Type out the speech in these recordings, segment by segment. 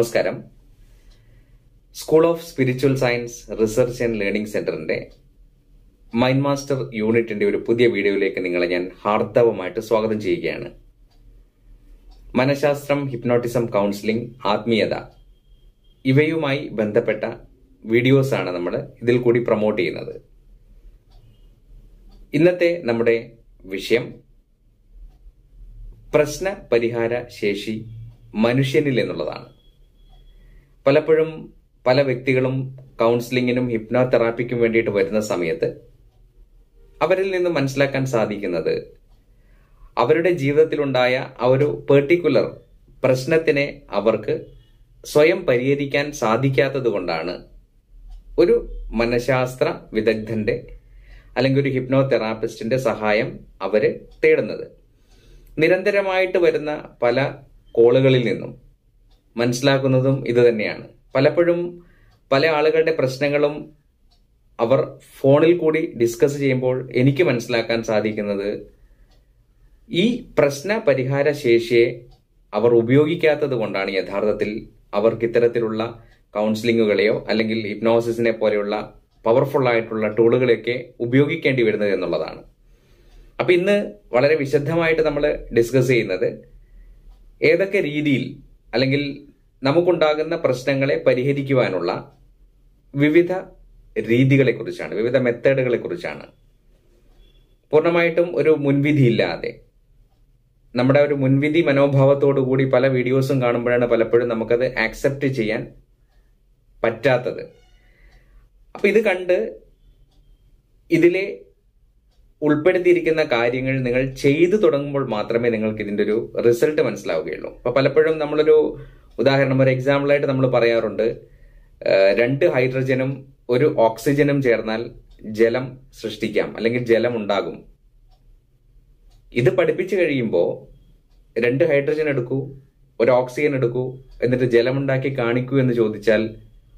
നമസ്കാരം school of spiritual science research and learning സെന്ററിന്റെ mind master യൂണിറ്റിന്റെ ഒരു പുതിയ വീഡിയോയിലേക്ക് നിങ്ങളെ ഞാൻ ഹാർദവമായിട്ട് സ്വാഗതം ചെയ്യുകയാണ് മനഃശാസ്ത്രം ഹിപ്നോട്ടിസം കൗൺസിലിംഗ് ആത്മീയത ഇവയുമായി ബന്ധപ്പെട്ട വീഡിയോസാണ് നമ്മൾ ഇതിൽ കൂടി പ്രൊമോട്ട് ചെയ്യുന്നത് ഇന്നത്തെ നമ്മുടെ വിഷയം പ്രശ്ന പരിഹാര ശേഷി മനുഷ്യനിൽ എന്നുള്ളതാണ് പലപ്പോഴും പല വ്യക്തികളും കൗൺസിലിങ്ങിനും ഹിപ്നോതെറാപ്പിക്കും വേണ്ടിയിട്ട് വരുന്ന സമയത്ത് അവരിൽ നിന്ന് മനസ്സിലാക്കാൻ സാധിക്കുന്നത് അവരുടെ ജീവിതത്തിലുണ്ടായ ആ ഒരു പെർട്ടിക്കുലർ പ്രശ്നത്തിനെ അവർക്ക് സ്വയം പരിഹരിക്കാൻ സാധിക്കാത്തത് കൊണ്ടാണ് ഒരു മനഃശാസ്ത്ര വിദഗ്ധന്റെ അല്ലെങ്കിൽ ഒരു ഹിപ്നോതെറാപ്പിസ്റ്റിന്റെ സഹായം അവര് തേടുന്നത് നിരന്തരമായിട്ട് വരുന്ന പല കോളുകളിൽ നിന്നും മനസ്സിലാക്കുന്നതും ഇത് തന്നെയാണ് പലപ്പോഴും പല ആളുകളുടെ പ്രശ്നങ്ങളും അവർ ഫോണിൽ കൂടി ഡിസ്കസ് ചെയ്യുമ്പോൾ എനിക്ക് മനസ്സിലാക്കാൻ സാധിക്കുന്നത് ഈ പ്രശ്ന പരിഹാര ശേഷിയെ അവർ ഉപയോഗിക്കാത്തത് കൊണ്ടാണ് യഥാർത്ഥത്തിൽ അവർക്ക് ഇത്തരത്തിലുള്ള കൗൺസിലിങ്ങുകളെയോ അല്ലെങ്കിൽ ഹിപ്നോസിസിനെ പോലെയുള്ള പവർഫുൾ ആയിട്ടുള്ള ടൂളുകളെയൊക്കെ ഉപയോഗിക്കേണ്ടി വരുന്നത് എന്നുള്ളതാണ് അപ്പൊ ഇന്ന് വളരെ വിശദമായിട്ട് നമ്മൾ ഡിസ്കസ് ചെയ്യുന്നത് ഏതൊക്കെ രീതിയിൽ അല്ലെങ്കിൽ നമുക്കുണ്ടാകുന്ന പ്രശ്നങ്ങളെ പരിഹരിക്കുവാനുള്ള വിവിധ രീതികളെക്കുറിച്ചാണ് വിവിധ മെത്തേഡുകളെക്കുറിച്ചാണ് പൂർണ്ണമായിട്ടും ഒരു മുൻവിധി ഇല്ലാതെ നമ്മുടെ ഒരു മുൻവിധി മനോഭാവത്തോടു കൂടി പല വീഡിയോസും കാണുമ്പോഴാണ് പലപ്പോഴും നമുക്കത് ആക്സെപ്റ്റ് ചെയ്യാൻ പറ്റാത്തത് അപ്പൊ ഇത് കണ്ട് ഇതിലെ ഉൾപ്പെടുത്തിയിരിക്കുന്ന കാര്യങ്ങൾ നിങ്ങൾ ചെയ്തു തുടങ്ങുമ്പോൾ മാത്രമേ നിങ്ങൾക്ക് ഇതിന്റെ ഒരു റിസൾട്ട് മനസ്സിലാവുകയുള്ളൂ അപ്പോൾ പലപ്പോഴും നമ്മളൊരു ഉദാഹരണം ഒരു എക്സാമ്പിളായിട്ട് നമ്മൾ പറയാറുണ്ട് രണ്ട് ഹൈഡ്രജനും ഒരു ഓക്സിജനും ചേർന്നാൽ ജലം സൃഷ്ടിക്കാം അല്ലെങ്കിൽ ജലം ഉണ്ടാകും ഇത് പഠിപ്പിച്ചു കഴിയുമ്പോൾ രണ്ട് ഹൈഡ്രജൻ എടുക്കൂ ഒരു ഓക്സിജൻ എടുക്കൂ എന്നിട്ട് ജലമുണ്ടാക്കി കാണിക്കൂ എന്ന് ചോദിച്ചാൽ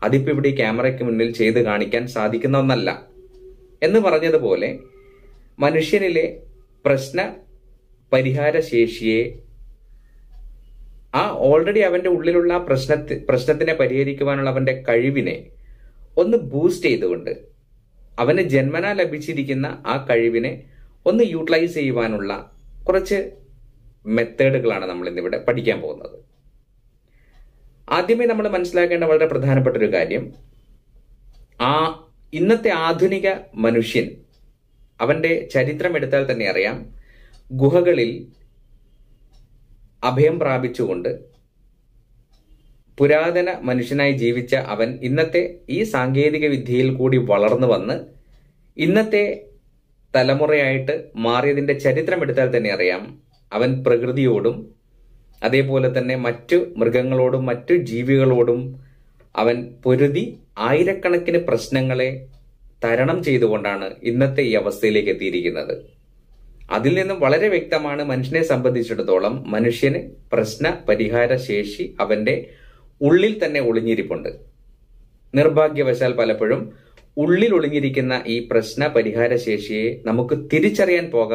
അതിപ്പോ ഇവിടെ ഈ ക്യാമറയ്ക്ക് മുന്നിൽ ചെയ്ത് കാണിക്കാൻ സാധിക്കുന്ന ഒന്നല്ല എന്ന് പറഞ്ഞതുപോലെ മനുഷ്യനിലെ പ്രശ്ന പരിഹാര ശേഷിയെ ആ ഓൾറെഡി അവന്റെ ഉള്ളിലുള്ള പ്രശ്നത്തെ പ്രശ്നത്തിനെ പരിഹരിക്കുവാനുള്ള അവന്റെ കഴിവിനെ ഒന്ന് ബൂസ്റ്റ് ചെയ്തുകൊണ്ട് അവന് ജന്മന ലഭിച്ചിരിക്കുന്ന ആ കഴിവിനെ ഒന്ന് യൂട്ടിലൈസ് ചെയ്യുവാനുള്ള കുറച്ച് മെത്തേഡുകളാണ് നമ്മൾ ഇന്നിവിടെ പഠിക്കാൻ പോകുന്നത് ആദ്യമേ നമ്മൾ മനസ്സിലാക്കേണ്ട വളരെ പ്രധാനപ്പെട്ട ഒരു കാര്യം ആ ഇന്നത്തെ ആധുനിക മനുഷ്യൻ അവന്റെ ചരിത്രം എടുത്താൽ തന്നെ അറിയാം ഗുഹകളിൽ അഭയം പ്രാപിച്ചുകൊണ്ട് പുരാതന മനുഷ്യനായി ജീവിച്ച അവൻ ഇന്നത്തെ ഈ സാങ്കേതിക വിദ്യയിൽ കൂടി വളർന്നു വന്ന് ഇന്നത്തെ തലമുറയായിട്ട് മാറിയതിന്റെ ചരിത്രം എടുത്താൽ തന്നെ അറിയാം അവൻ പ്രകൃതിയോടും അതേപോലെ തന്നെ മറ്റു മൃഗങ്ങളോടും മറ്റു ജീവികളോടും അവൻ പൊരുതി ആയിരക്കണക്കിന് പ്രശ്നങ്ങളെ തരണം ചെയ്തുകൊണ്ടാണ് ഇന്നത്തെ ഈ അവസ്ഥയിലേക്ക് എത്തിയിരിക്കുന്നത് അതിൽ നിന്നും വളരെ വ്യക്തമാണ് മനുഷ്യനെ സംബന്ധിച്ചിടത്തോളം മനുഷ്യന് പ്രശ്ന പരിഹാര ശേഷി അവന്റെ ഉള്ളിൽ തന്നെ ഒളിഞ്ഞിരിപ്പുണ്ട് നിർഭാഗ്യവശാൽ പലപ്പോഴും ഉള്ളിൽ ഒളിഞ്ഞിരിക്കുന്ന ഈ പ്രശ്ന പരിഹാര ശേഷിയെ നമുക്ക് തിരിച്ചറിയാൻ പോക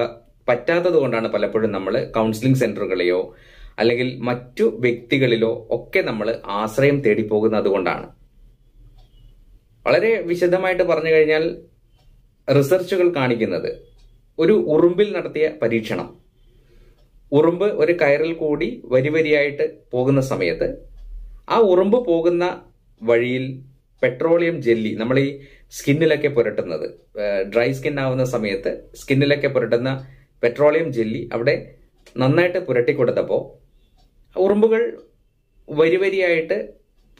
പറ്റാത്തത് കൊണ്ടാണ് പലപ്പോഴും നമ്മൾ കൗൺസിലിംഗ് സെന്ററുകളെയോ അല്ലെങ്കിൽ മറ്റു വ്യക്തികളിലോ ഒക്കെ നമ്മൾ ആശ്രയം തേടി പോകുന്നത് അതുകൊണ്ടാണ് വളരെ വിശദമായിട്ട് പറഞ്ഞു കഴിഞ്ഞാൽ റിസർച്ചുകൾ കാണിക്കുന്നത് ഒരു ഉറുമ്പിൽ നടത്തിയ പരീക്ഷണം ഉറുമ്പ് ഒരു കയറിൽ കൂടി വരി വരിയായിട്ട് പോകുന്ന സമയത്ത് ആ ഉറുമ്പ് പോകുന്ന വഴിയിൽ പെട്രോളിയം ജെല്ലി നമ്മൾ ഈ സ്കിന്നിലൊക്കെ പുരട്ടുന്നത് ഡ്രൈ സ്കിൻ ആവുന്ന സമയത്ത് സ്കിന്നിലൊക്കെ പുരട്ടുന്ന പെട്രോളിയം ജെല്ലി അവിടെ നന്നായിട്ട് പുരട്ടി കൊടുത്തപ്പോൾ ഉറുമ്പുകൾ വരി വരിയായിട്ട്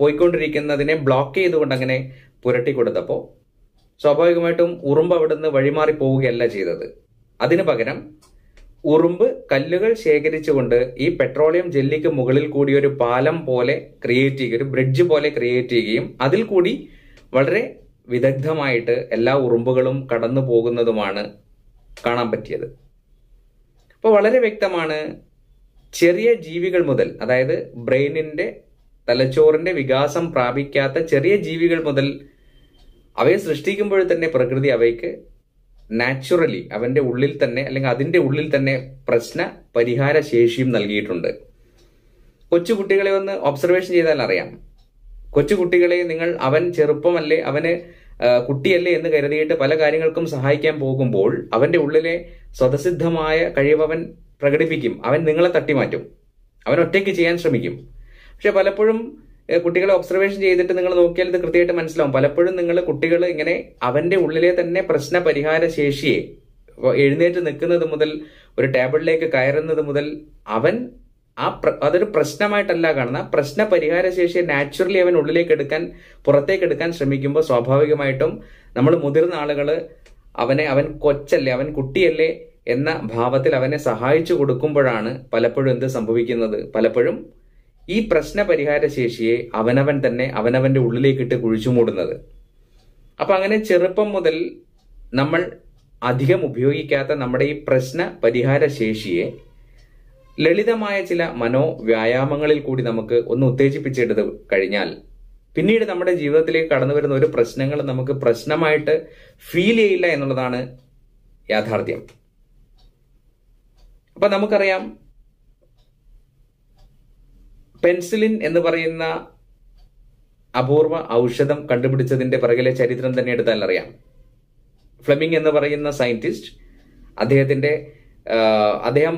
പോയിക്കൊണ്ടിരിക്കുന്നതിനെ ബ്ലോക്ക് ചെയ്തുകൊണ്ട് അങ്ങനെ പുരട്ടി കൊടുത്തപ്പോൾ സ്വാഭാവികമായിട്ടും ഉറുമ്പ് അവിടുന്ന് വഴിമാറി പോവുകയല്ല ചെയ്തത് അതിനു പകരം ഉറുമ്പ് കല്ലുകൾ ശേഖരിച്ചുകൊണ്ട് ഈ പെട്രോളിയം ജെല്ലിക്ക് മുകളിൽ കൂടി ഒരു പാലം പോലെ ക്രിയേറ്റ് ചെയ്യുക ഒരു ബ്രിഡ്ജ് പോലെ ക്രിയേറ്റ് ചെയ്യുകയും അതിൽ കൂടി വളരെ വിദഗ്ധമായിട്ട് എല്ലാ ഉറുമ്പുകളും കടന്നു പോകുന്നതുമാണ് കാണാൻ പറ്റിയത് അപ്പോൾ വളരെ വ്യക്തമാണ് ചെറിയ ജീവികൾ മുതൽ അതായത് ബ്രെയിനിൻ്റെ തലച്ചോറിൻ്റെ വികാസം പ്രാപിക്കാത്ത ചെറിയ ജീവികൾ മുതൽ അവയെ സൃഷ്ടിക്കുമ്പോൾ തന്നെ പ്രകൃതി അവയ്ക്ക് നാച്ചുറലി അവന്റെ ഉള്ളിൽ തന്നെ അല്ലെങ്കിൽ അതിന്റെ ഉള്ളിൽ തന്നെ പ്രശ്ന പരിഹാര ശേഷിയും നൽകിയിട്ടുണ്ട് കൊച്ചുകുട്ടികളെ ഒന്ന് ഒബ്സർവേഷൻ ചെയ്താൽ അറിയാം കൊച്ചുകുട്ടികളെ നിങ്ങൾ അവൻ ചെറുപ്പമല്ലേ അവന് കുട്ടിയല്ലേ എന്ന് കരുതിയിട്ട് പല കാര്യങ്ങൾക്കും സഹായിക്കാൻ പോകുമ്പോൾ അവന്റെ ഉള്ളിലെ സ്വതസിദ്ധമായ കഴിവ് അവൻ പ്രകടിപ്പിക്കും അവൻ നിങ്ങളെ തട്ടിമാറ്റും അവൻ ഒറ്റയ്ക്ക് ചെയ്യാൻ ശ്രമിക്കും പക്ഷെ പലപ്പോഴും കുട്ടികളെ ഒബ്സർവേഷൻ ചെയ്തിട്ട് നിങ്ങൾ നോക്കിയാൽ ഇത് കൃത്യമായിട്ട് മനസ്സിലാവും പലപ്പോഴും നിങ്ങൾ കുട്ടികൾ ഇങ്ങനെ അവന്റെ ഉള്ളിലെ തന്നെ പ്രശ്ന പരിഹാര ശേഷിയെ എഴുന്നേറ്റ് നിൽക്കുന്നത് മുതൽ ഒരു ടേബിളിലേക്ക് കയറുന്നത് മുതൽ അവൻ ആ അതൊരു പ്രശ്നമായിട്ടല്ല കാണുന്ന പ്രശ്ന പരിഹാര ശേഷിയെ നാച്ചുറലി അവൻ ഉള്ളിലേക്ക് എടുക്കാൻ പുറത്തേക്ക് എടുക്കാൻ ശ്രമിക്കുമ്പോൾ സ്വാഭാവികമായിട്ടും നമ്മൾ മുതിർന്ന ആളുകൾ അവനെ അവൻ കൊച്ചല്ലേ അവൻ കുട്ടിയല്ലേ എന്ന ഭാവത്തിൽ അവനെ സഹായിച്ചു കൊടുക്കുമ്പോഴാണ് പലപ്പോഴും എന്ത് സംഭവിക്കുന്നത് പലപ്പോഴും ഈ പ്രശ്നപരിഹാര ശേഷിയെ അവനവൻ തന്നെ അവനവന്റെ ഉള്ളിലേക്കിട്ട് കുഴിച്ചുമൂടുന്നത് അപ്പൊ അങ്ങനെ ചെറുപ്പം മുതൽ നമ്മൾ അധികം ഉപയോഗിക്കാത്ത നമ്മുടെ ഈ പ്രശ്ന പരിഹാര ശേഷിയെ ലളിതമായ ചില മനോവ്യായാമങ്ങളിൽ കൂടി നമുക്ക് ഒന്ന് ഉത്തേജിപ്പിച്ചെടുത്ത് കഴിഞ്ഞാൽ പിന്നീട് നമ്മുടെ ജീവിതത്തിലേക്ക് കടന്നു വരുന്ന ഒരു പ്രശ്നങ്ങൾ നമുക്ക് പ്രശ്നമായിട്ട് ഫീൽ ചെയ്യില്ല എന്നുള്ളതാണ് യാഥാർത്ഥ്യം അപ്പൊ നമുക്കറിയാം പെൻസിലിൻ എന്ന് പറയുന്ന അപൂർവ ഔഷധം കണ്ടുപിടിച്ചതിന്റെ പിറകിലെ ചരിത്രം തന്നെ എടുത്താൽ അറിയാം ഫ്ലെമിംഗ് എന്ന് പറയുന്ന സയന്റിസ്റ്റ് അദ്ദേഹത്തിന്റെ അദ്ദേഹം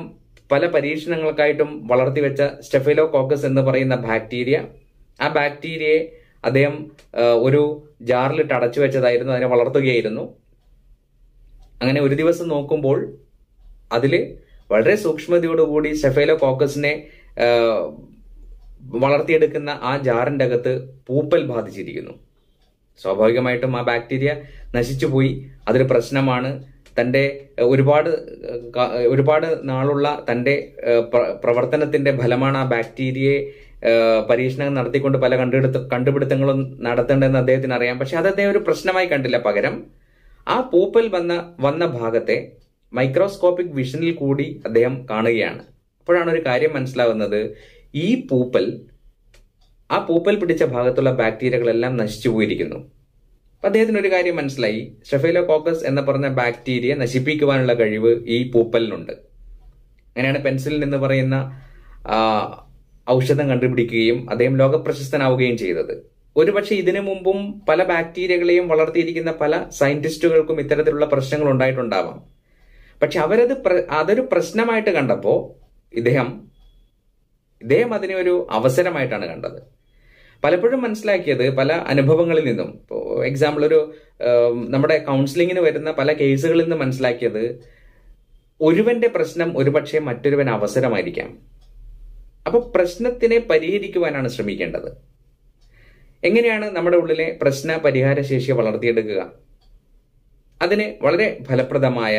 പല പരീക്ഷണങ്ങൾക്കായിട്ടും വളർത്തിവെച്ച സ്റ്റെഫിലോ കോക്കസ് എന്ന് പറയുന്ന ബാക്ടീരിയ ആ ബാക്ടീരിയയെ അദ്ദേഹം ഒരു ജാറിലിട്ട് അടച്ചു വെച്ചതായിരുന്നു അതിനെ വളർത്തുകയായിരുന്നു അങ്ങനെ ഒരു ദിവസം നോക്കുമ്പോൾ അതിൽ വളരെ സൂക്ഷ്മതയോടുകൂടി സെഫേലോ കോക്കസിനെ വളർത്തിയെടുക്കുന്ന ആ ജാറിൻ്റെ അകത്ത് പൂപ്പൽ ബാധിച്ചിരിക്കുന്നു സ്വാഭാവികമായിട്ടും ആ ബാക്ടീരിയ നശിച്ചുപോയി അതൊരു പ്രശ്നമാണ് തൻ്റെ ഒരുപാട് ഒരുപാട് നാളുള്ള തൻ്റെ പ്രവർത്തനത്തിൻ്റെ ഫലമാണ് ആ ബാക്ടീരിയയെ പരീക്ഷണങ്ങൾ നടത്തിക്കൊണ്ട് പല കണ്ടുപിടുത്ത കണ്ടുപിടുത്തങ്ങളും നടത്തേണ്ടതെന്ന് അദ്ദേഹത്തിന് അറിയാം പക്ഷെ അത് അദ്ദേഹം ഒരു പ്രശ്നമായി കണ്ടില്ല പകരം ആ പൂപ്പൽ വന്ന വന്ന ഭാഗത്തെ മൈക്രോസ്കോപ്പിക് വിഷനിൽ കൂടി അദ്ദേഹം കാണുകയാണ് അപ്പോഴാണ് ഒരു കാര്യം മനസ്സിലാകുന്നത് ഈ പൂപ്പൽ ആ പൂപ്പൽ പിടിച്ച ഭാഗത്തുള്ള ബാക്ടീരിയകളെല്ലാം നശിച്ചു പോയിരിക്കുന്നു അപ്പം അദ്ദേഹത്തിന് ഒരു കാര്യം മനസ്സിലായി ഷെഫേലോ കോക്കസ് എന്ന് പറഞ്ഞ ബാക്ടീരിയ നശിപ്പിക്കുവാനുള്ള കഴിവ് ഈ പൂപ്പലിനുണ്ട് അങ്ങനെയാണ് പെൻസിലിൻ എന്ന് പറയുന്ന ഔഷധം കണ്ടുപിടിക്കുകയും അദ്ദേഹം ലോകപ്രശസ്തനാവുകയും ചെയ്തത് ഒരുപക്ഷെ ഇതിനു മുമ്പും പല ബാക്ടീരിയകളെയും വളർത്തിയിരിക്കുന്ന പല സയന്റിസ്റ്റുകൾക്കും ഇത്തരത്തിലുള്ള പ്രശ്നങ്ങൾ ഉണ്ടായിട്ടുണ്ടാവാം പക്ഷെ അവരത് അതൊരു പ്രശ്നമായിട്ട് കണ്ടപ്പോൾ ഇദ്ദേഹം ഇദ്ദേഹം അതിനെ ഒരു അവസരമായിട്ടാണ് കണ്ടത് പലപ്പോഴും മനസ്സിലാക്കിയത് പല അനുഭവങ്ങളിൽ നിന്നും എക്സാമ്പിൾ ഒരു നമ്മുടെ കൗൺസിലിങ്ങിന് വരുന്ന പല കേസുകളിൽ നിന്ന് മനസ്സിലാക്കിയത് ഒരുവന്റെ പ്രശ്നം ഒരുപക്ഷെ മറ്റൊരുവൻ അവസരമായിരിക്കാം അപ്പോൾ പ്രശ്നത്തിനെ പരിഹരിക്കുവാനാണ് ശ്രമിക്കേണ്ടത് എങ്ങനെയാണ് നമ്മുടെ ഉള്ളിലെ പ്രശ്ന പരിഹാര ശേഷി വളർത്തിയെടുക്കുക അതിന് വളരെ ഫലപ്രദമായ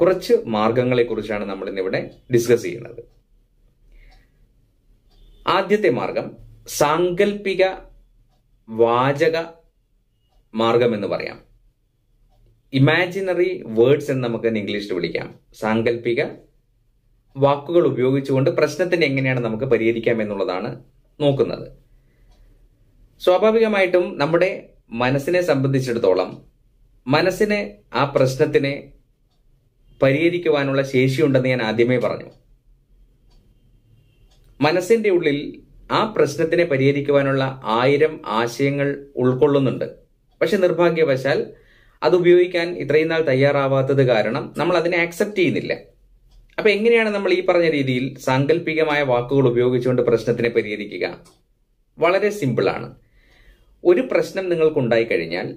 കുറച്ച് മാർഗങ്ങളെക്കുറിച്ചാണ് നമ്മൾ ഇന്നിവിടെ ഡിസ്കസ് ചെയ്യുന്നത് ആദ്യത്തെ മാർഗം സാങ്കല്പിക വാചക മാർഗം എന്ന് പറയാം ഇമാജിനറി വേർഡ്സ് എന്ന് നമുക്ക് ഇംഗ്ലീഷിൽ വിളിക്കാം സാങ്കല്പിക വാക്കുകൾ ഉപയോഗിച്ചുകൊണ്ട് പ്രശ്നത്തിന് എങ്ങനെയാണ് നമുക്ക് പരിഹരിക്കാം എന്നുള്ളതാണ് നോക്കുന്നത് സ്വാഭാവികമായിട്ടും നമ്മുടെ മനസ്സിനെ സംബന്ധിച്ചിടത്തോളം മനസ്സിന് ആ പ്രശ്നത്തിനെ പരിഹരിക്കുവാനുള്ള ശേഷിയുണ്ടെന്ന് ഞാൻ ആദ്യമേ പറഞ്ഞു മനസ്സിന്റെ ഉള്ളിൽ ആ പ്രശ്നത്തിനെ പരിഹരിക്കുവാനുള്ള ആയിരം ആശയങ്ങൾ ഉൾക്കൊള്ളുന്നുണ്ട് പക്ഷെ നിർഭാഗ്യവശാൽ അത് ഉപയോഗിക്കാൻ ഇത്രയും നാൾ തയ്യാറാവാത്തത് കാരണം നമ്മൾ അതിനെ ആക്സെപ്റ്റ് ചെയ്യുന്നില്ല അപ്പൊ എങ്ങനെയാണ് നമ്മൾ ഈ പറഞ്ഞ രീതിയിൽ സാങ്കല്പികമായ വാക്കുകൾ ഉപയോഗിച്ചുകൊണ്ട് പ്രശ്നത്തിനെ പരിഹരിക്കുക വളരെ സിമ്പിളാണ് ഒരു പ്രശ്നം നിങ്ങൾക്കുണ്ടായി കഴിഞ്ഞാൽ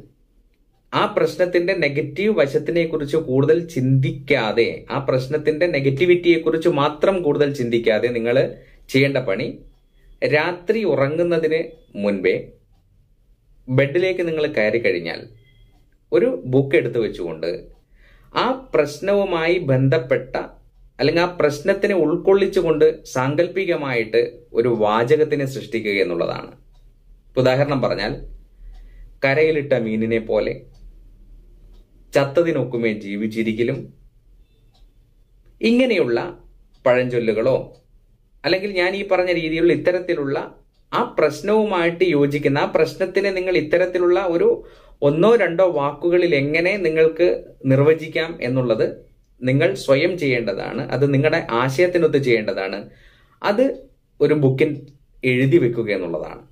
ആ പ്രശ്നത്തിന്റെ നെഗറ്റീവ് വശത്തിനെ കുറിച്ച് കൂടുതൽ ചിന്തിക്കാതെ ആ പ്രശ്നത്തിന്റെ നെഗറ്റിവിറ്റിയെക്കുറിച്ച് മാത്രം കൂടുതൽ ചിന്തിക്കാതെ നിങ്ങൾ ചെയ്യേണ്ട പണി രാത്രി ഉറങ്ങുന്നതിന് മുൻപേ ബെഡിലേക്ക് നിങ്ങൾ കയറി കഴിഞ്ഞാൽ ഒരു ബുക്ക് എടുത്തു വെച്ചുകൊണ്ട് ആ പ്രശ്നവുമായി ബന്ധപ്പെട്ട അല്ലെങ്കിൽ ആ പ്രശ്നത്തിനെ ഉൾക്കൊള്ളിച്ചുകൊണ്ട് സാങ്കല്പികമായിട്ട് ഒരു വാചകത്തിനെ സൃഷ്ടിക്കുക എന്നുള്ളതാണ് ഉദാഹരണം പറഞ്ഞാൽ കരയിലിട്ട മീനിനെ പോലെ ചത്തതിനൊക്കുമേ ജീവിച്ചിരിക്കലും ഇങ്ങനെയുള്ള പഴഞ്ചൊല്ലുകളോ അല്ലെങ്കിൽ ഞാൻ ഈ പറഞ്ഞ രീതിയിലുള്ള ഇത്തരത്തിലുള്ള ആ പ്രശ്നവുമായിട്ട് യോജിക്കുന്ന ആ പ്രശ്നത്തിന് നിങ്ങൾ ഇത്തരത്തിലുള്ള ഒരു ഒന്നോ രണ്ടോ വാക്കുകളിൽ എങ്ങനെ നിങ്ങൾക്ക് നിർവചിക്കാം എന്നുള്ളത് നിങ്ങൾ സ്വയം ചെയ്യേണ്ടതാണ് അത് നിങ്ങളുടെ ആശയത്തിനൊത്ത് ചെയ്യേണ്ടതാണ് അത് ഒരു ബുക്കിൽ എഴുതി വെക്കുക എന്നുള്ളതാണ്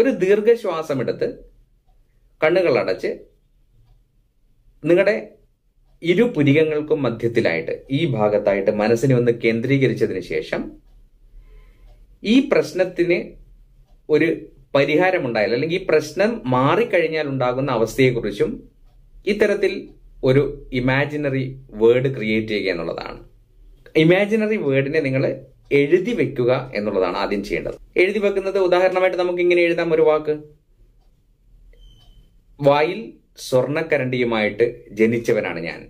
ഒരു ദീർഘശ്വാസമെടുത്ത് കണ്ണുകളടച്ച് നിങ്ങളുടെ ഇരു പുരികങ്ങൾക്കും മധ്യത്തിലായിട്ട് ഈ ഭാഗത്തായിട്ട് മനസ്സിനെ ഒന്ന് കേന്ദ്രീകരിച്ചതിന് ശേഷം ഈ പ്രശ്നത്തിന് ഒരു പരിഹാരമുണ്ടായാൽ അല്ലെങ്കിൽ ഈ പ്രശ്നം മാറിക്കഴിഞ്ഞാൽ ഉണ്ടാകുന്ന അവസ്ഥയെക്കുറിച്ചും ഇത്തരത്തിൽ ഒരു ഇമാജിനറി വേർഡ് ക്രിയേറ്റ് ചെയ്യുക എന്നുള്ളതാണ് ഇമാജിനറി വേർഡിനെ നിങ്ങൾ എഴുതി വെക്കുക എന്നുള്ളതാണ് ആദ്യം ചെയ്യേണ്ടത് എഴുതി വെക്കുന്നത് ഉദാഹരണമായിട്ട് നമുക്ക് ഇങ്ങനെ എഴുതാം ഒരു വാക്ക് വായിൽ സ്വർണ്ണക്കരണ്ടിയുമായിട്ട് ജനിച്ചവനാണ് ഞാൻ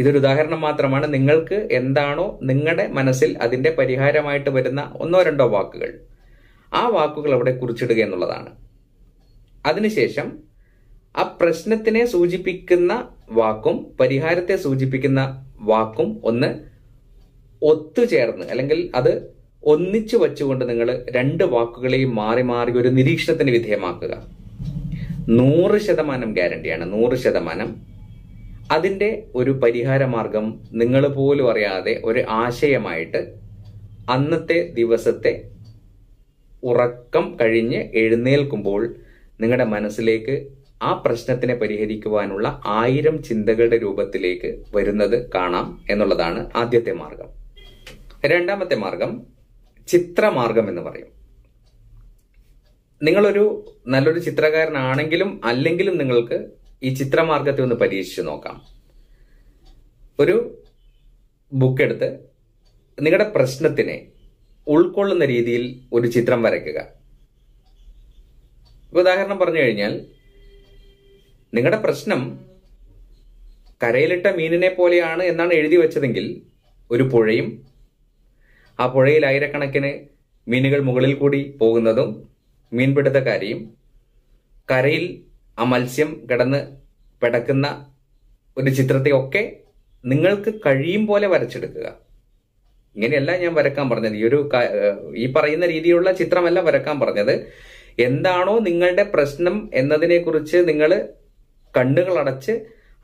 ഇതൊരു ഉദാഹരണം മാത്രമാണ് നിങ്ങൾക്ക് എന്താണോ നിങ്ങളുടെ മനസ്സിൽ അതിന്റെ പരിഹാരമായിട്ട് വരുന്ന ഒന്നോ രണ്ടോ വാക്കുകൾ ആ വാക്കുകൾ അവിടെ കുറിച്ചിടുക എന്നുള്ളതാണ് അതിനുശേഷം ആ പ്രശ്നത്തിനെ സൂചിപ്പിക്കുന്ന വാക്കും പരിഹാരത്തെ സൂചിപ്പിക്കുന്ന വാക്കും ഒന്ന് ഒത്തുചേർന്ന് അല്ലെങ്കിൽ അത് ഒന്നിച്ചു വച്ചുകൊണ്ട് നിങ്ങൾ രണ്ട് വാക്കുകളെയും മാറി മാറി ഒരു നിരീക്ഷണത്തിന് വിധേയമാക്കുക നൂറ് ശതമാനം ഗ്യാരണ്ടിയാണ് നൂറ് ശതമാനം അതിൻ്റെ ഒരു പരിഹാരമാർഗം നിങ്ങൾ പോലും അറിയാതെ ഒരു ആശയമായിട്ട് അന്നത്തെ ദിവസത്തെ ഉറക്കം കഴിഞ്ഞ് എഴുന്നേൽക്കുമ്പോൾ നിങ്ങളുടെ മനസ്സിലേക്ക് ആ പ്രശ്നത്തിനെ പരിഹരിക്കുവാനുള്ള ആയിരം ചിന്തകളുടെ രൂപത്തിലേക്ക് വരുന്നത് കാണാം എന്നുള്ളതാണ് ആദ്യത്തെ മാർഗം രണ്ടാമത്തെ മാർഗം ചിത്രമാർഗം എന്ന് പറയും നിങ്ങളൊരു നല്ലൊരു ചിത്രകാരനാണെങ്കിലും അല്ലെങ്കിലും നിങ്ങൾക്ക് ഈ ചിത്രമാർഗത്തെ ഒന്ന് പരീക്ഷിച്ചു നോക്കാം ഒരു ബുക്ക് എടുത്ത് നിങ്ങളുടെ പ്രശ്നത്തിനെ ഉൾക്കൊള്ളുന്ന രീതിയിൽ ഒരു ചിത്രം വരയ്ക്കുക ഉദാഹരണം പറഞ്ഞു കഴിഞ്ഞാൽ നിങ്ങളുടെ പ്രശ്നം കരയിലിട്ട മീനിനെ പോലെയാണ് എന്നാണ് എഴുതി വെച്ചതെങ്കിൽ ഒരു പുഴയും ആ പുഴയിൽ ആയിരക്കണക്കിന് മീനുകൾ മുകളിൽ കൂടി പോകുന്നതും മീൻപിടുത്തക്കാരെയും കരയിൽ ആ മത്സ്യം കിടന്ന് പിടക്കുന്ന ഒരു ചിത്രത്തെ ഒക്കെ നിങ്ങൾക്ക് കഴിയും പോലെ വരച്ചെടുക്കുക ഇങ്ങനെയല്ല ഞാൻ വരക്കാൻ പറഞ്ഞത് ഈ ഒരു ഈ പറയുന്ന രീതിയിലുള്ള ചിത്രമല്ല വരക്കാൻ പറഞ്ഞത് എന്താണോ നിങ്ങളുടെ പ്രശ്നം എന്നതിനെക്കുറിച്ച് നിങ്ങൾ കണ്ണുകൾ അടച്ച്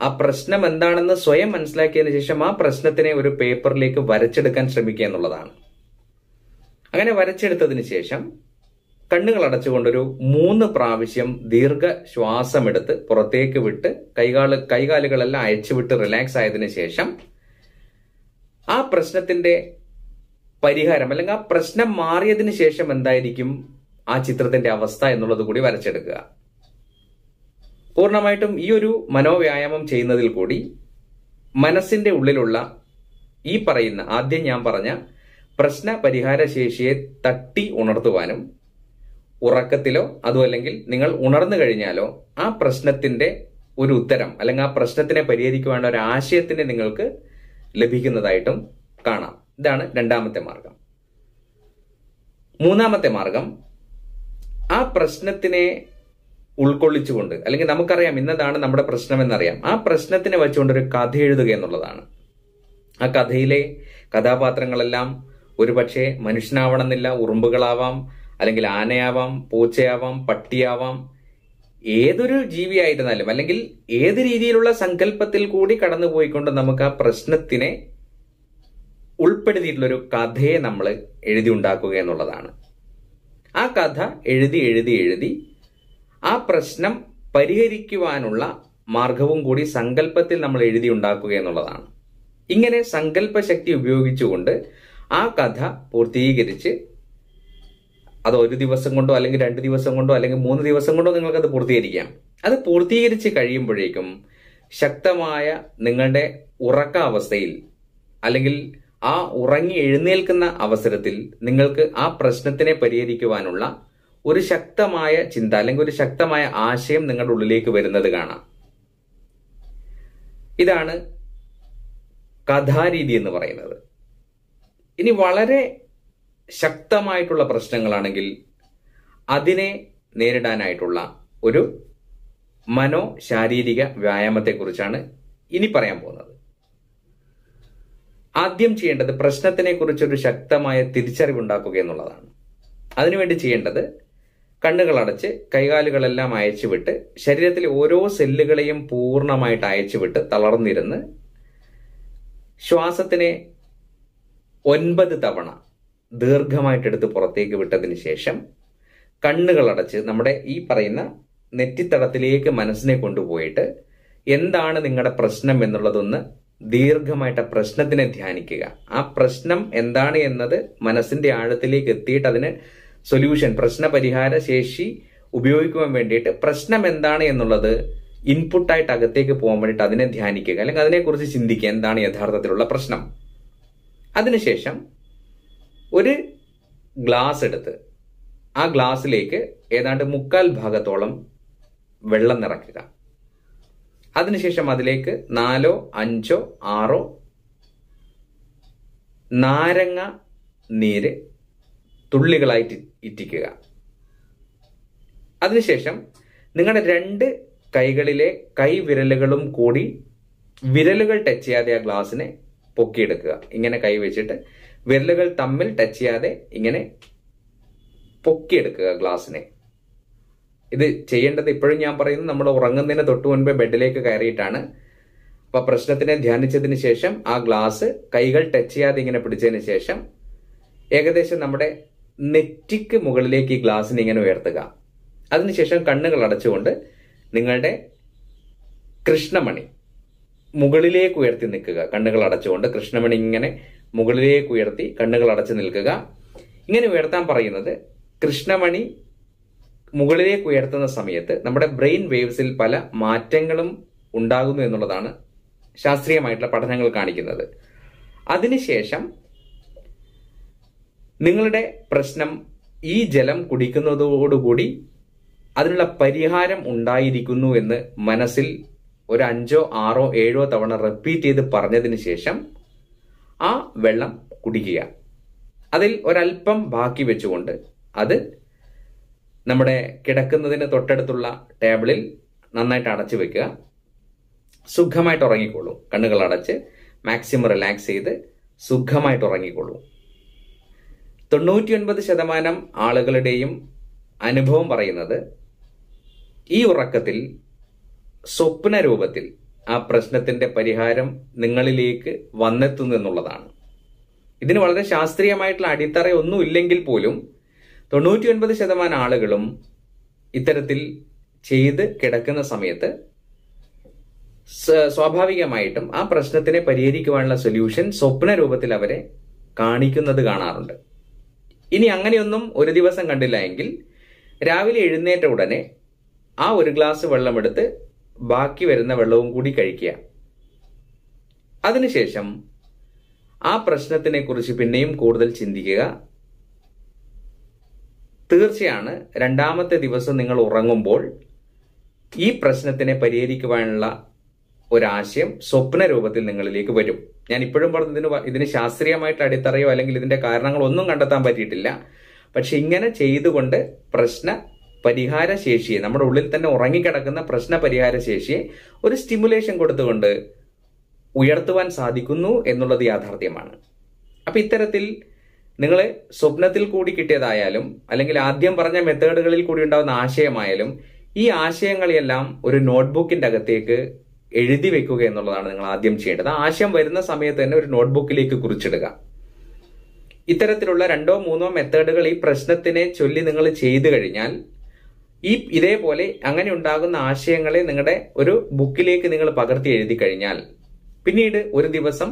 ആ പ്രശ്നം എന്താണെന്ന് സ്വയം മനസ്സിലാക്കിയതിനു ശേഷം ആ പ്രശ്നത്തിനെ ഒരു പേപ്പറിലേക്ക് വരച്ചെടുക്കാൻ ശ്രമിക്കുക എന്നുള്ളതാണ് അങ്ങനെ വരച്ചെടുത്തതിന് ശേഷം കണ്ണുകൾ അടച്ചുകൊണ്ടൊരു മൂന്ന് പ്രാവശ്യം ദീർഘ ശ്വാസമെടുത്ത് പുറത്തേക്ക് വിട്ട് കൈകാല് കൈകാലുകളെല്ലാം അയച്ചുവിട്ട് റിലാക്സ് ആയതിനു ശേഷം ആ പ്രശ്നത്തിന്റെ പരിഹാരം അല്ലെങ്കിൽ ആ പ്രശ്നം മാറിയതിന് ശേഷം എന്തായിരിക്കും ആ ചിത്രത്തിന്റെ അവസ്ഥ എന്നുള്ളത് കൂടി വരച്ചെടുക്കുക പൂർണ്ണമായിട്ടും ഈ ഒരു മനോവ്യായാമം ചെയ്യുന്നതിൽ കൂടി മനസ്സിന്റെ ഉള്ളിലുള്ള ഈ പറയുന്ന ആദ്യം ഞാൻ പറഞ്ഞ പ്രശ്ന പരിഹാര ശേഷിയെ തട്ടി ഉണർത്തുവാനും ഉറക്കത്തിലോ അതുമല്ലെങ്കിൽ നിങ്ങൾ ഉണർന്നു കഴിഞ്ഞാലോ ആ പ്രശ്നത്തിന്റെ ഒരു ഉത്തരം അല്ലെങ്കിൽ ആ പ്രശ്നത്തിനെ പരിഹരിക്കുവാനുള്ള ഒരു ആശയത്തിന് നിങ്ങൾക്ക് ലഭിക്കുന്നതായിട്ടും കാണാം ഇതാണ് രണ്ടാമത്തെ മാർഗം മൂന്നാമത്തെ മാർഗം ആ പ്രശ്നത്തിനെ ഉൾക്കൊള്ളിച്ചുകൊണ്ട് അല്ലെങ്കിൽ നമുക്കറിയാം ഇന്നതാണ് നമ്മുടെ പ്രശ്നം എന്നറിയാം ആ പ്രശ്നത്തിനെ വെച്ചുകൊണ്ട് ഒരു കഥ എഴുതുക എന്നുള്ളതാണ് ആ കഥയിലെ കഥാപാത്രങ്ങളെല്ലാം ഒരുപക്ഷെ മനുഷ്യനാവണമെന്നില്ല ഉറുമ്പുകളാവാം അല്ലെങ്കിൽ ആനയാവാം പൂച്ചയാവാം പട്ടിയാവാം ഏതൊരു ജീവിയായിരുന്നാലും അല്ലെങ്കിൽ ഏത് രീതിയിലുള്ള സങ്കല്പത്തിൽ കൂടി കടന്നുപോയിക്കൊണ്ട് നമുക്ക് ആ പ്രശ്നത്തിനെ ഉൾപ്പെടുത്തിയിട്ടുള്ളൊരു കഥയെ നമ്മൾ എഴുതി ഉണ്ടാക്കുക എന്നുള്ളതാണ് ആ കഥ എഴുതി എഴുതി എഴുതി ആ പ്രശ്നം പരിഹരിക്കുവാനുള്ള മാർഗവും കൂടി സങ്കല്പത്തിൽ നമ്മൾ എഴുതി ഉണ്ടാക്കുക എന്നുള്ളതാണ് ഇങ്ങനെ സങ്കല്പശക്തി ഉപയോഗിച്ചുകൊണ്ട് ആ കഥ പൂർത്തീകരിച്ച് അത് ഒരു ദിവസം കൊണ്ടോ അല്ലെങ്കിൽ രണ്ട് ദിവസം കൊണ്ടോ അല്ലെങ്കിൽ മൂന്ന് ദിവസം കൊണ്ടോ നിങ്ങൾക്ക് അത് പൂർത്തീകരിക്കാം അത് പൂർത്തീകരിച്ച് കഴിയുമ്പോഴേക്കും ശക്തമായ നിങ്ങളുടെ ഉറക്ക അവസ്ഥയിൽ അല്ലെങ്കിൽ ആ ഉറങ്ങി എഴുന്നേൽക്കുന്ന അവസരത്തിൽ നിങ്ങൾക്ക് ആ പ്രശ്നത്തിനെ പരിഹരിക്കുവാനുള്ള ഒരു ശക്തമായ ചിന്ത അല്ലെങ്കിൽ ഒരു ശക്തമായ ആശയം നിങ്ങളുടെ ഉള്ളിലേക്ക് വരുന്നത് കാണാം ഇതാണ് കഥാരീതി എന്ന് പറയുന്നത് ഇനി വളരെ ശക്തമായിട്ടുള്ള പ്രശ്നങ്ങളാണെങ്കിൽ അതിനെ നേരിടാനായിട്ടുള്ള ഒരു മനോ ശാരീരിക വ്യായാമത്തെക്കുറിച്ചാണ് ഇനി പറയാൻ പോകുന്നത് ആദ്യം ചെയ്യേണ്ടത് കുറിച്ചൊരു ശക്തമായ തിരിച്ചറിവുണ്ടാക്കുക എന്നുള്ളതാണ് അതിനുവേണ്ടി ചെയ്യേണ്ടത് കണ്ണുകളടച്ച് കൈകാലുകളെല്ലാം അയച്ചുവിട്ട് ശരീരത്തിലെ ഓരോ സെല്ലുകളെയും പൂർണ്ണമായിട്ട് അയച്ചുവിട്ട് തളർന്നിരുന്ന് ശ്വാസത്തിനെ ഒൻപത് തവണ ദീർഘമായിട്ടെടുത്ത് പുറത്തേക്ക് വിട്ടതിന് ശേഷം കണ്ണുകൾ അടച്ച് നമ്മുടെ ഈ പറയുന്ന നെറ്റിത്തടത്തിലേക്ക് മനസ്സിനെ കൊണ്ടുപോയിട്ട് എന്താണ് നിങ്ങളുടെ പ്രശ്നം എന്നുള്ളതൊന്ന് ദീർഘമായിട്ട് ആ പ്രശ്നത്തിനെ ധ്യാനിക്കുക ആ പ്രശ്നം എന്താണ് എന്നത് മനസ്സിന്റെ ആഴത്തിലേക്ക് എത്തിയിട്ട് അതിന് സൊല്യൂഷൻ പ്രശ്നപരിഹാര ശേഷി ഉപയോഗിക്കുവാൻ വേണ്ടിയിട്ട് പ്രശ്നം എന്താണ് എന്നുള്ളത് ഇൻപുട്ടായിട്ട് അകത്തേക്ക് പോകാൻ വേണ്ടിയിട്ട് അതിനെ ധ്യാനിക്കുക അല്ലെങ്കിൽ അതിനെക്കുറിച്ച് ചിന്തിക്കുക എന്താണ് യഥാർത്ഥത്തിലുള്ള പ്രശ്നം അതിനുശേഷം ഒരു ഗ്ലാസ് എടുത്ത് ആ ഗ്ലാസ്സിലേക്ക് ഏതാണ്ട് മുക്കാൽ ഭാഗത്തോളം വെള്ളം നിറയ്ക്കുക അതിനുശേഷം അതിലേക്ക് നാലോ അഞ്ചോ ആറോ നാരങ്ങ നീര് തുള്ളികളായിട്ട് ഇറ്റിക്കുക അതിനുശേഷം നിങ്ങളുടെ രണ്ട് കൈകളിലെ കൈവിരലുകളും കൂടി വിരലുകൾ ടച്ച് ചെയ്യാതെ ആ ഗ്ലാസ്സിനെ പൊക്കിയെടുക്കുക ഇങ്ങനെ കൈ വെച്ചിട്ട് വിരലുകൾ തമ്മിൽ ടച്ച് ചെയ്യാതെ ഇങ്ങനെ പൊക്കിയെടുക്കുക ഗ്ലാസ്സിനെ ഇത് ചെയ്യേണ്ടത് ഇപ്പോഴും ഞാൻ പറയുന്നത് നമ്മൾ ഉറങ്ങുന്നതിന് തൊട്ട് മുൻപേ ബെഡിലേക്ക് കയറിയിട്ടാണ് അപ്പൊ പ്രശ്നത്തിനെ ധ്യാനിച്ചതിന് ശേഷം ആ ഗ്ലാസ് കൈകൾ ടച്ച് ചെയ്യാതെ ഇങ്ങനെ പിടിച്ചതിന് ശേഷം ഏകദേശം നമ്മുടെ നെറ്റിക്ക് മുകളിലേക്ക് ഈ ഗ്ലാസ്സിനെ ഇങ്ങനെ ഉയർത്തുക അതിനുശേഷം കണ്ണുകൾ അടച്ചുകൊണ്ട് നിങ്ങളുടെ കൃഷ്ണമണി മുകളിലേക്ക് ഉയർത്തി നിൽക്കുക കണ്ണുകൾ അടച്ചുകൊണ്ട് കൃഷ്ണമണി ഇങ്ങനെ മുകളിലേക്ക് ഉയർത്തി കണ്ണുകൾ അടച്ചു നിൽക്കുക ഇങ്ങനെ ഉയർത്താൻ പറയുന്നത് കൃഷ്ണമണി മുകളിലേക്ക് ഉയർത്തുന്ന സമയത്ത് നമ്മുടെ ബ്രെയിൻ വേവ്സിൽ പല മാറ്റങ്ങളും ഉണ്ടാകുന്നു എന്നുള്ളതാണ് ശാസ്ത്രീയമായിട്ടുള്ള പഠനങ്ങൾ കാണിക്കുന്നത് അതിനുശേഷം നിങ്ങളുടെ പ്രശ്നം ഈ ജലം കുടിക്കുന്നതോടുകൂടി അതിനുള്ള പരിഹാരം ഉണ്ടായിരിക്കുന്നു എന്ന് മനസ്സിൽ ഒരു അഞ്ചോ ആറോ ഏഴോ തവണ റിപ്പീറ്റ് ചെയ്ത് പറഞ്ഞതിന് ശേഷം ആ വെള്ളം കുടിക്കുക അതിൽ ഒരല്പം ബാക്കി വെച്ചുകൊണ്ട് അത് നമ്മുടെ കിടക്കുന്നതിന് തൊട്ടടുത്തുള്ള ടേബിളിൽ നന്നായിട്ട് അടച്ചു വെക്കുക സുഖമായിട്ട് ഉറങ്ങിക്കോളൂ കണ്ണുകൾ അടച്ച് മാക്സിമം റിലാക്സ് ചെയ്ത് സുഖമായിട്ട് ഉറങ്ങിക്കോളൂ തൊണ്ണൂറ്റിയൊൻപത് ശതമാനം ആളുകളുടെയും അനുഭവം പറയുന്നത് ഈ ഉറക്കത്തിൽ സ്വപ്ന രൂപത്തിൽ ആ പ്രശ്നത്തിന്റെ പരിഹാരം നിങ്ങളിലേക്ക് വന്നെത്തുന്നു എന്നുള്ളതാണ് ഇതിന് വളരെ ശാസ്ത്രീയമായിട്ടുള്ള അടിത്തറയൊന്നും ഇല്ലെങ്കിൽ പോലും തൊണ്ണൂറ്റിയൊൻപത് ശതമാനം ആളുകളും ഇത്തരത്തിൽ ചെയ്ത് കിടക്കുന്ന സമയത്ത് സ്വാഭാവികമായിട്ടും ആ പ്രശ്നത്തിനെ പരിഹരിക്കുവാനുള്ള സൊല്യൂഷൻ സ്വപ്ന രൂപത്തിൽ അവരെ കാണിക്കുന്നത് കാണാറുണ്ട് ഇനി അങ്ങനെയൊന്നും ഒരു ദിവസം കണ്ടില്ല എങ്കിൽ രാവിലെ എഴുന്നേറ്റ ഉടനെ ആ ഒരു ഗ്ലാസ് വെള്ളമെടുത്ത് ബാക്കി വരുന്ന വെള്ളവും കൂടി കഴിക്കുക അതിനുശേഷം ആ പ്രശ്നത്തിനെ കുറിച്ച് പിന്നെയും കൂടുതൽ ചിന്തിക്കുക തീർച്ചയാണ് രണ്ടാമത്തെ ദിവസം നിങ്ങൾ ഉറങ്ങുമ്പോൾ ഈ പ്രശ്നത്തിനെ പരിഹരിക്കുവാനുള്ള ഒരാശയം സ്വപ്ന രൂപത്തിൽ നിങ്ങളിലേക്ക് വരും ഞാൻ ഇപ്പോഴും പറഞ്ഞതിന് ഇതിന് ശാസ്ത്രീയമായിട്ട് അടിത്തറയോ അല്ലെങ്കിൽ ഇതിന്റെ കാരണങ്ങളൊന്നും കണ്ടെത്താൻ പറ്റിയിട്ടില്ല പക്ഷെ ഇങ്ങനെ ചെയ്തുകൊണ്ട് പ്രശ്ന പരിഹാര ശേഷിയെ നമ്മുടെ ഉള്ളിൽ തന്നെ ഉറങ്ങിക്കിടക്കുന്ന പ്രശ്ന പരിഹാര ശേഷിയെ ഒരു സ്റ്റിമുലേഷൻ കൊടുത്തുകൊണ്ട് ഉയർത്തുവാൻ സാധിക്കുന്നു എന്നുള്ളത് യാഥാർത്ഥ്യമാണ് അപ്പൊ ഇത്തരത്തിൽ നിങ്ങൾ സ്വപ്നത്തിൽ കൂടി കിട്ടിയതായാലും അല്ലെങ്കിൽ ആദ്യം പറഞ്ഞ മെത്തേഡുകളിൽ കൂടി ഉണ്ടാകുന്ന ആശയമായാലും ഈ ആശയങ്ങളെല്ലാം ഒരു നോട്ട്ബുക്കിന്റെ അകത്തേക്ക് എഴുതി വെക്കുക എന്നുള്ളതാണ് നിങ്ങൾ ആദ്യം ചെയ്യേണ്ടത് ആശയം വരുന്ന സമയത്ത് തന്നെ ഒരു നോട്ട്ബുക്കിലേക്ക് കുറിച്ചിടുക ഇത്തരത്തിലുള്ള രണ്ടോ മൂന്നോ മെത്തേഡുകൾ ഈ പ്രശ്നത്തിനെ ചൊല്ലി നിങ്ങൾ ചെയ്തു കഴിഞ്ഞാൽ ഈ ഇതേപോലെ അങ്ങനെ ഉണ്ടാകുന്ന ആശയങ്ങളെ നിങ്ങളുടെ ഒരു ബുക്കിലേക്ക് നിങ്ങൾ പകർത്തി എഴുതി കഴിഞ്ഞാൽ പിന്നീട് ഒരു ദിവസം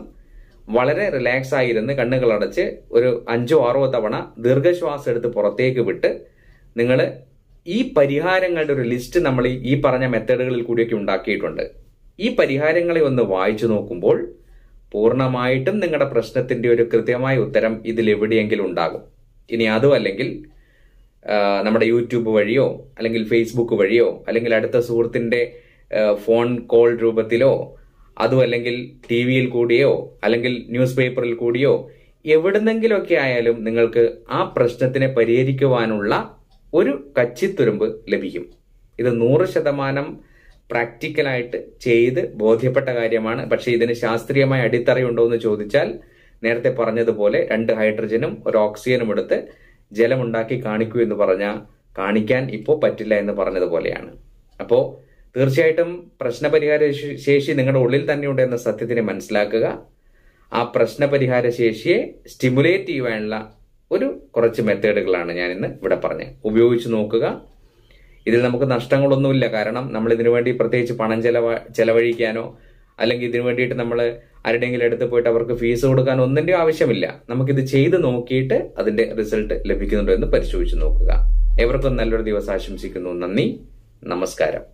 വളരെ റിലാക്സ് ആയിരുന്ന് അടച്ച് ഒരു അഞ്ചോ ആറോ തവണ ദീർഘശ്വാസം എടുത്ത് പുറത്തേക്ക് വിട്ട് നിങ്ങൾ ഈ പരിഹാരങ്ങളുടെ ഒരു ലിസ്റ്റ് നമ്മൾ ഈ പറഞ്ഞ മെത്തേഡുകളിൽ കൂടിയൊക്കെ ഉണ്ടാക്കിയിട്ടുണ്ട് ഈ പരിഹാരങ്ങളെ ഒന്ന് വായിച്ചു നോക്കുമ്പോൾ പൂർണ്ണമായിട്ടും നിങ്ങളുടെ പ്രശ്നത്തിന്റെ ഒരു കൃത്യമായ ഉത്തരം ഇതിൽ എവിടെയെങ്കിലും ഉണ്ടാകും ഇനി അതും അല്ലെങ്കിൽ നമ്മുടെ യൂട്യൂബ് വഴിയോ അല്ലെങ്കിൽ ഫേസ്ബുക്ക് വഴിയോ അല്ലെങ്കിൽ അടുത്ത സുഹൃത്തിന്റെ ഫോൺ കോൾ രൂപത്തിലോ അതും അല്ലെങ്കിൽ ടി വിയിൽ കൂടിയോ അല്ലെങ്കിൽ ന്യൂസ് പേപ്പറിൽ കൂടിയോ എവിടുന്നെങ്കിലൊക്കെ ആയാലും നിങ്ങൾക്ക് ആ പ്രശ്നത്തിനെ പരിഹരിക്കുവാനുള്ള ഒരു കച്ചിത്തുരുമ്പ് ലഭിക്കും ഇത് നൂറ് ശതമാനം പ്രാക്ടിക്കലായിട്ട് ചെയ്ത് ബോധ്യപ്പെട്ട കാര്യമാണ് പക്ഷേ ഇതിന് ശാസ്ത്രീയമായ അടിത്തറയുണ്ടോ എന്ന് ചോദിച്ചാൽ നേരത്തെ പറഞ്ഞതുപോലെ രണ്ട് ഹൈഡ്രജനും ഒരു ഓക്സിജനും എടുത്ത് ജലമുണ്ടാക്കി കാണിക്കൂ എന്ന് പറഞ്ഞാൽ കാണിക്കാൻ ഇപ്പോൾ പറ്റില്ല എന്ന് പറഞ്ഞതുപോലെയാണ് അപ്പോൾ തീർച്ചയായിട്ടും പ്രശ്നപരിഹാര ശേഷി നിങ്ങളുടെ ഉള്ളിൽ തന്നെയുണ്ട് എന്ന സത്യത്തിനെ മനസ്സിലാക്കുക ആ പ്രശ്നപരിഹാര ശേഷിയെ സ്റ്റിമുലേറ്റ് ചെയ്യുവാനുള്ള ഒരു കുറച്ച് മെത്തേഡുകളാണ് ഞാൻ ഇന്ന് ഇവിടെ പറഞ്ഞത് ഉപയോഗിച്ച് നോക്കുക ഇതിൽ നമുക്ക് നഷ്ടങ്ങളൊന്നുമില്ല കാരണം നമ്മൾ ഇതിനു വേണ്ടി പ്രത്യേകിച്ച് പണം ചെലവ ചെലവഴിക്കാനോ അല്ലെങ്കിൽ ഇതിനു വേണ്ടിയിട്ട് നമ്മൾ ആരുടെയെങ്കിലും അടുത്ത് പോയിട്ട് അവർക്ക് ഫീസ് കൊടുക്കാൻ ഒന്നിൻ്റെയും ആവശ്യമില്ല നമുക്കിത് ചെയ്ത് നോക്കിയിട്ട് അതിന്റെ റിസൾട്ട് ലഭിക്കുന്നുണ്ടോ എന്ന് പരിശോധിച്ച് നോക്കുക എവർക്കും നല്ലൊരു ദിവസം ആശംസിക്കുന്നു നന്ദി നമസ്കാരം